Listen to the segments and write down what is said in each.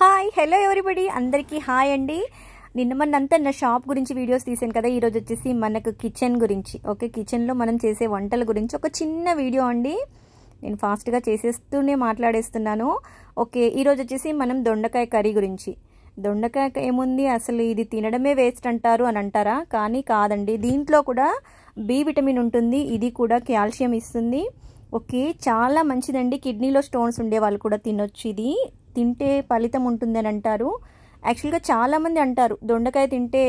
hi hello everybody అందరికీ hi అండి నిన్న మనంతా నా షాప్ గురించి వీడియోస్ తీసాను కదా ఈరోజు వచ్చేసి మనకు కిచెన్ గురించి ఓకే కిచెన్లో మనం చేసే వంటల గురించి ఒక చిన్న వీడియో అండి నేను ఫాస్ట్గా చేసేస్తూనే మాట్లాడేస్తున్నాను ఓకే ఈరోజు వచ్చేసి మనం దొండకాయ కర్రీ గురించి దొండకాయ ఏముంది అసలు ఇది తినడమే వేస్ట్ అంటారు అని అంటారా కానీ కాదండి దీంట్లో కూడా బి విటమిన్ ఉంటుంది ఇది కూడా కాల్షియం ఇస్తుంది ఓకే చాలా మంచిదండి కిడ్నీలో స్టోన్స్ ఉండే వాళ్ళు కూడా తినొచ్చు ఇది తింటే ఫలితం ఉంటుందని అంటారు యాక్చువల్గా చాలామంది అంటారు దొండకాయ తింటే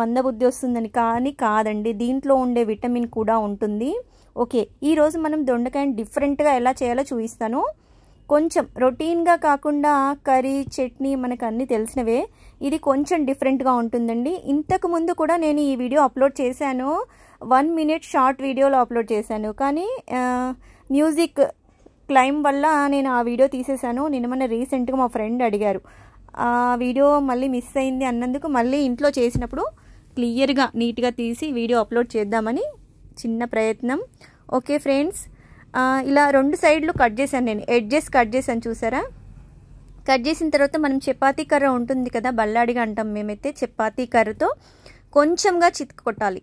మందబుద్ధి వస్తుందని కానీ కాదండి దీంట్లో ఉండే విటమిన్ కూడా ఉంటుంది ఓకే ఈరోజు మనం దొండకాయని డిఫరెంట్గా ఎలా చేయాలో చూపిస్తాను కొంచెం రొటీన్గా కాకుండా కర్రీ చట్నీ మనకు అన్నీ తెలిసినవే ఇది కొంచెం డిఫరెంట్గా ఉంటుందండి ఇంతకు ముందు కూడా నేను ఈ వీడియో అప్లోడ్ చేశాను వన్ మినిట్ షార్ట్ వీడియోలో అప్లోడ్ చేశాను కానీ మ్యూజిక్ క్లైమ్ వల్ల నేను ఆ వీడియో తీసేశాను నిన్న మొన్న రీసెంట్గా మా ఫ్రెండ్ అడిగారు ఆ వీడియో మళ్ళీ మిస్ అయింది అన్నందుకు మళ్ళీ ఇంట్లో చేసినప్పుడు క్లియర్గా నీట్గా తీసి వీడియో అప్లోడ్ చేద్దామని చిన్న ప్రయత్నం ఓకే ఫ్రెండ్స్ ఇలా రెండు సైడ్లు కట్ చేశాను నేను ఎడ్జెస్ కట్ చేశాను చూసారా కట్ చేసిన తర్వాత మనం చపాతీ కర్ర ఉంటుంది కదా బల్లాడిగా అంటాం మేమైతే చపాతీ కర్రతో కొంచెంగా చితకొట్టాలి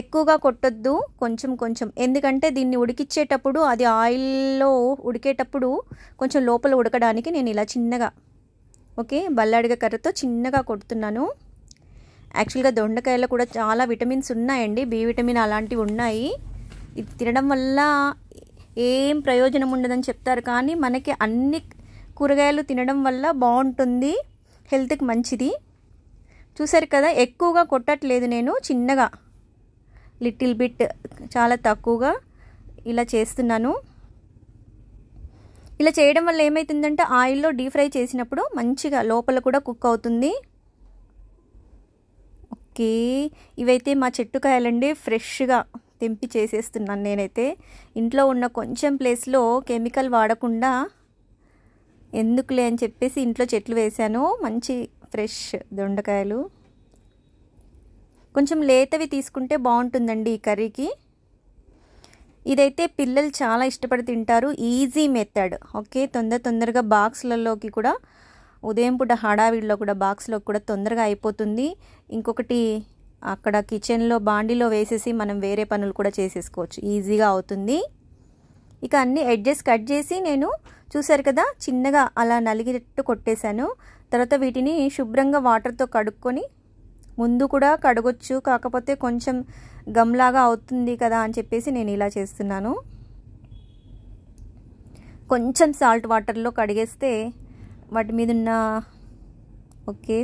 ఎక్కువగా కొట్టొద్దు కొంచెం కొంచెం ఎందుకంటే దీన్ని ఉడికిచ్చేటప్పుడు అది ఆయిల్లో ఉడికేటప్పుడు కొంచెం లోపల ఉడకడానికి నేను ఇలా చిన్నగా ఓకే బల్లాడిగా కర్రతో చిన్నగా కొడుతున్నాను యాక్చువల్గా దొండకాయలో కూడా చాలా విటమిన్స్ ఉన్నాయండి బి విటమిన్ అలాంటివి ఉన్నాయి ఇది తినడం వల్ల ఏం ప్రయోజనం ఉండదని చెప్తారు కానీ మనకి అన్ని కూరగాయలు తినడం వల్ల బాగుంటుంది హెల్త్కి మంచిది చూసారు కదా ఎక్కువగా కొట్టట్లేదు నేను చిన్నగా లిటిల్ బిట్ చాలా తక్కువగా ఇలా చేస్తున్నాను ఇలా చేయడం వల్ల ఏమవుతుందంటే ఆయిల్లో డీప్ ఫ్రై చేసినప్పుడు మంచిగా లోపల కూడా కుక్ అవుతుంది ఓకే ఇవైతే మా చెట్టుకాయలండి ఫ్రెష్గా తెంపి చేసేస్తున్నాను నేనైతే ఇంట్లో ఉన్న కొంచెం ప్లేస్లో కెమికల్ వాడకుండా ఎందుకులే అని చెప్పేసి ఇంట్లో చెట్లు వేశాను మంచి ఫ్రెష్ దొండకాయలు కొంచెం లేతవి తీసుకుంటే బాగుంటుందండి ఈ కర్రీకి ఇదైతే పిల్లలు చాలా ఇష్టపడి తింటారు ఈజీ మెథడ్ ఓకే తొందర తొందరగా బాక్స్లలోకి కూడా ఉదయం పూట హడావిడిలో కూడా బాక్స్లో కూడా తొందరగా అయిపోతుంది ఇంకొకటి అక్కడ కిచెన్లో బాండీలో వేసేసి మనం వేరే పనులు కూడా చేసేసుకోవచ్చు ఈజీగా అవుతుంది ఇక అన్ని ఎడ్జెస్ కట్ చేసి నేను చూశారు కదా చిన్నగా అలా నలిగేట్టు కొట్టేశాను తర్వాత వీటిని శుభ్రంగా వాటర్తో కడుక్కొని ముందు కూడా కడగొచ్చు కాకపోతే కొంచెం గమ్లాగా అవుతుంది కదా అని చెప్పేసి నేను ఇలా చేస్తున్నాను కొంచెం సాల్ట్ వాటర్లో కడిగేస్తే వాటి మీద ఉన్న ఓకే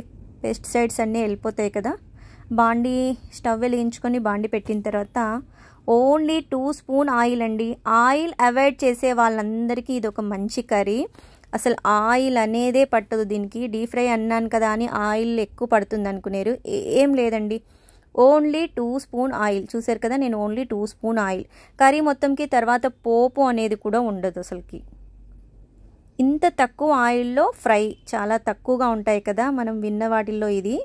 పెస్టిసైడ్స్ అన్నీ వెళ్ళిపోతాయి కదా బాండి స్టవ్ వెలిగించుకొని బాండి పెట్టిన తర్వాత ఓన్లీ టూ స్పూన్ ఆయిల్ అండి ఆయిల్ అవాయిడ్ చేసే వాళ్ళందరికీ ఇది ఒక మంచి కర్రీ అసలు ఆయిల్ అనేదే పట్టదు దీనికి డీప్ ఫ్రై అన్నాను కదా అని ఆయిల్ ఎక్కువ పడుతుంది అనుకునేరు ఏం లేదండి ఓన్లీ టూ స్పూన్ ఆయిల్ చూసారు కదా నేను only two spoon oil curry మొత్తంకి తర్వాత పోపు అనేది కూడా ఉండదు అసలుకి ఇంత తక్కువ ఆయిల్లో ఫ్రై చాలా తక్కువగా ఉంటాయి కదా మనం విన్న వాటిల్లో ఇది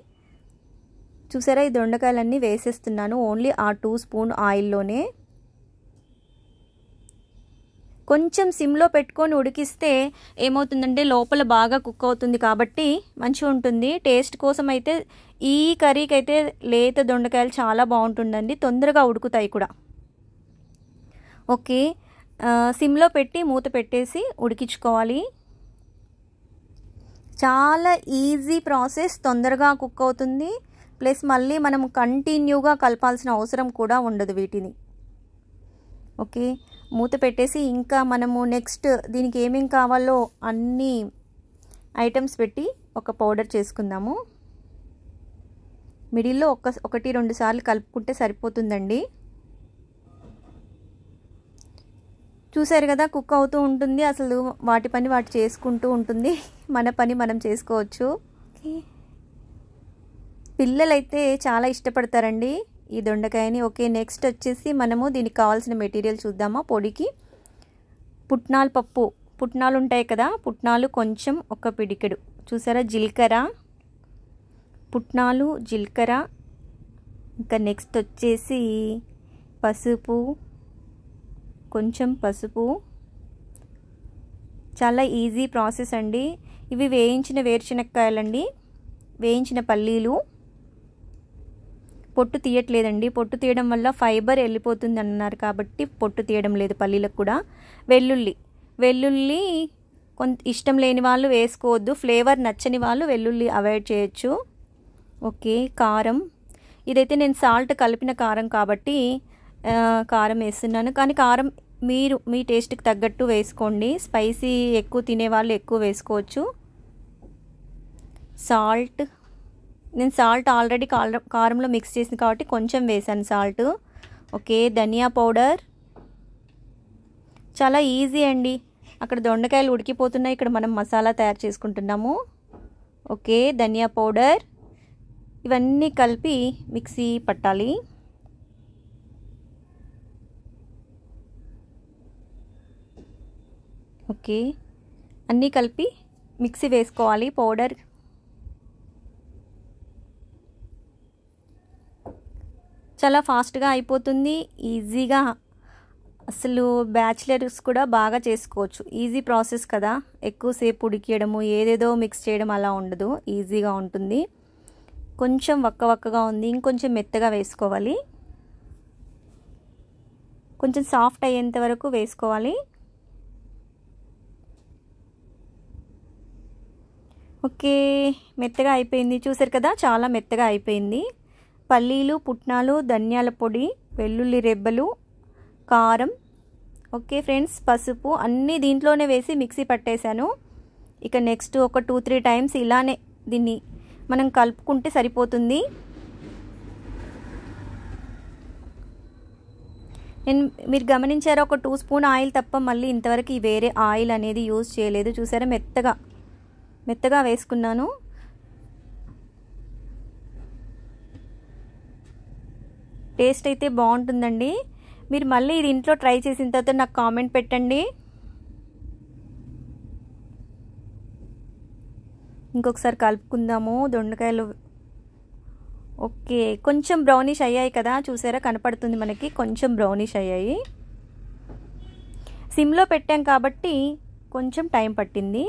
చూసారా ఈ దొండకాయలన్నీ వేసేస్తున్నాను ఓన్లీ ఆ టూ స్పూన్ ఆయిల్లోనే కొంచెం సిమ్లో పెట్టుకొని ఉడికిస్తే ఏమవుతుందంటే లోపల బాగా కుక్ అవుతుంది కాబట్టి మంచిగా ఉంటుంది టేస్ట్ కోసం అయితే ఈ కర్రీకి అయితే లేత దొండకాయలు చాలా బాగుంటుందండి తొందరగా ఉడుకుతాయి కూడా ఓకే సిమ్లో పెట్టి మూత పెట్టేసి ఉడికించుకోవాలి చాలా ఈజీ ప్రాసెస్ తొందరగా కుక్ అవుతుంది ప్లస్ మళ్ళీ మనం కంటిన్యూగా కలపాల్సిన అవసరం కూడా ఉండదు వీటిని ఓకే మూత పెట్టేసి ఇంకా మనము నెక్స్ట్ దీనికి ఏమేం కావాలో అన్ని ఐటమ్స్ పెట్టి ఒక పౌడర్ చేసుకుందాము మిడిల్లో ఒక్క ఒకటి రెండు సార్లు కలుపుకుంటే సరిపోతుందండి చూసారు కదా కుక్ అవుతూ ఉంటుంది అసలు వాటి పని వాటి చేసుకుంటూ ఉంటుంది మన పని మనం చేసుకోవచ్చు పిల్లలైతే చాలా ఇష్టపడతారండి ఈ దొండకాయని ఓకే నెక్స్ట్ వచ్చేసి మనము దీనికి కావాల్సిన మెటీరియల్ చూద్దామా పొడికి పుట్నాలు పప్పు పుట్నాలు ఉంటాయి కదా పుట్నాలు కొంచెం ఒక పిడికెడు చూసారా జీలకర్ర పుట్నాలు జీలకర్ర ఇంకా నెక్స్ట్ వచ్చేసి పసుపు కొంచెం పసుపు చాలా ఈజీ ప్రాసెస్ అండి ఇవి వేయించిన వేరుశనక్కాయలండి వేయించిన పల్లీలు పొట్టు తీయట్లేదండి పొట్టు తీయడం వల్ల ఫైబర్ వెళ్ళిపోతుంది అన్నారు కాబట్టి పొట్టు తీయడం లేదు పల్లీలకు కూడా వెల్లుల్లి వెల్లుల్లి కొంత ఇష్టం లేని వాళ్ళు వేసుకోవద్దు ఫ్లేవర్ నచ్చని వాళ్ళు వెల్లుల్లి అవాయిడ్ చేయొచ్చు ఓకే కారం ఇదైతే నేను సాల్ట్ కలిపిన కారం కాబట్టి కారం వేస్తున్నాను కానీ కారం మీరు మీ టేస్ట్కి తగ్గట్టు వేసుకోండి స్పైసీ ఎక్కువ తినే వాళ్ళు ఎక్కువ వేసుకోవచ్చు సాల్ట్ నేను సాల్ట్ ఆల్రెడీ కారంలో మిక్స్ చేసింది కాబట్టి కొంచెం వేసాను సాల్ట్ ఓకే ధనియా పౌడర్ చాలా ఈజీ అండి అక్కడ దొండకాయలు ఉడికిపోతున్నాయి ఇక్కడ మనం మసాలా తయారు చేసుకుంటున్నాము ఓకే ధనియా పౌడర్ ఇవన్నీ కలిపి మిక్సీ పట్టాలి ఓకే అన్నీ కలిపి మిక్సీ వేసుకోవాలి పౌడర్ చాలా ఫాస్ట్గా అయిపోతుంది ఈజీగా అసలు బ్యాచిలర్స్ కూడా బాగా చేసుకోవచ్చు ఈజీ ప్రాసెస్ కదా ఎక్కువసేపు ఉడికేయడము ఏదేదో మిక్స్ చేయడం అలా ఉండదు ఈజీగా ఉంటుంది కొంచెం వక్క వక్కగా ఉంది ఇంకొంచెం మెత్తగా వేసుకోవాలి కొంచెం సాఫ్ట్ అయ్యేంత వరకు వేసుకోవాలి ఓకే మెత్తగా అయిపోయింది చూసారు కదా చాలా మెత్తగా అయిపోయింది పల్లీలు పుట్నాలు ధనియాల పొడి వెల్లుల్లి రెబ్బలు కారం ఓకే ఫ్రెండ్స్ పసుపు అన్నీ దీంట్లోనే వేసి మిక్సీ పట్టేశాను ఇక నెక్స్ట్ ఒక టూ త్రీ టైమ్స్ ఇలానే దీన్ని మనం కలుపుకుంటే సరిపోతుంది నేను మీరు గమనించారు ఒక టూ స్పూన్ ఆయిల్ తప్ప మళ్ళీ ఇంతవరకు వేరే ఆయిల్ అనేది యూజ్ చేయలేదు చూసారా మెత్తగా మెత్తగా వేసుకున్నాను టేస్ట్ అయితే బాగుంటుందండి మీరు మళ్ళీ ఇది ఇంట్లో ట్రై చేసిన తర్వాత నాకు కామెంట్ పెట్టండి ఇంకొకసారి కలుపుకుందాము దొండకాయలు ఓకే కొంచెం బ్రౌనిష్ అయ్యాయి కదా చూసారా కనపడుతుంది మనకి కొంచెం బ్రౌనిష్ అయ్యాయి సిమ్లో పెట్టాం కాబట్టి కొంచెం టైం పట్టింది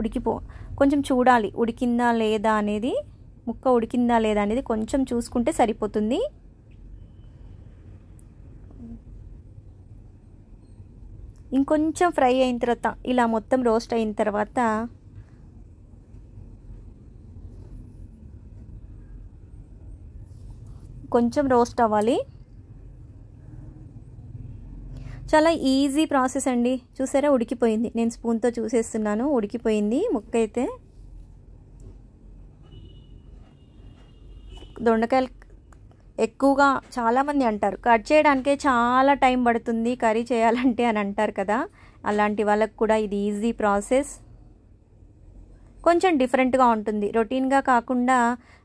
ఉడికిపో కొంచెం చూడాలి ఉడికిందా లేదా అనేది ముక్క ఉడికిందా లేదా అనేది కొంచెం చూసుకుంటే సరిపోతుంది ఇంకొంచెం ఫ్రై అయిన తర్వాత ఇలా మొత్తం రోస్ట్ అయిన తర్వాత కొంచెం రోస్ట్ అవ్వాలి చాలా ఈజీ ప్రాసెస్ అండి చూసారా ఉడికిపోయింది నేను స్పూన్తో చూసేస్తున్నాను ఉడికిపోయింది ముక్క అయితే దొండకాయలు ఎక్కువగా చాలామంది అంటారు కట్ చేయడానికే చాలా టైం పడుతుంది కర్రీ చేయాలంటే అని అంటారు కదా అలాంటి వాళ్ళకు కూడా ఇది ఈజీ ప్రాసెస్ కొంచెం డిఫరెంట్గా ఉంటుంది రొటీన్గా కాకుండా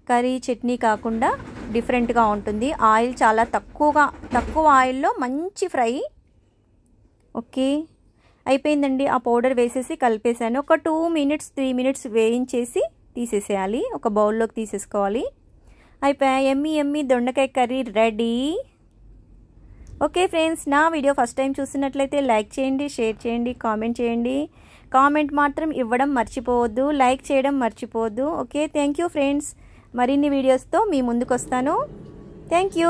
కర్రీ చట్నీ కాకుండా డిఫరెంట్గా ఉంటుంది ఆయిల్ చాలా తక్కువగా తక్కువ ఆయిల్లో మంచి ఫ్రై ఓకే అయిపోయిందండి ఆ పౌడర్ వేసేసి కలిపేసాను ఒక టూ మినిట్స్ త్రీ మినిట్స్ వేయించేసి తీసేసేయాలి ఒక బౌల్లోకి తీసేసుకోవాలి అయిపోయా ఎమ్మి ఎమ్మి దొండకాయ కర్రీ రెడీ ఓకే ఫ్రెండ్స్ నా వీడియో ఫస్ట్ టైం చూసినట్లయితే లైక్ చేయండి షేర్ చేయండి కామెంట్ చేయండి కామెంట్ మాత్రం ఇవ్వడం మర్చిపోవద్దు లైక్ చేయడం మర్చిపోవద్దు ఓకే థ్యాంక్ యూ ఫ్రెండ్స్ మరిన్ని వీడియోస్తో మీ ముందుకు వస్తాను థ్యాంక్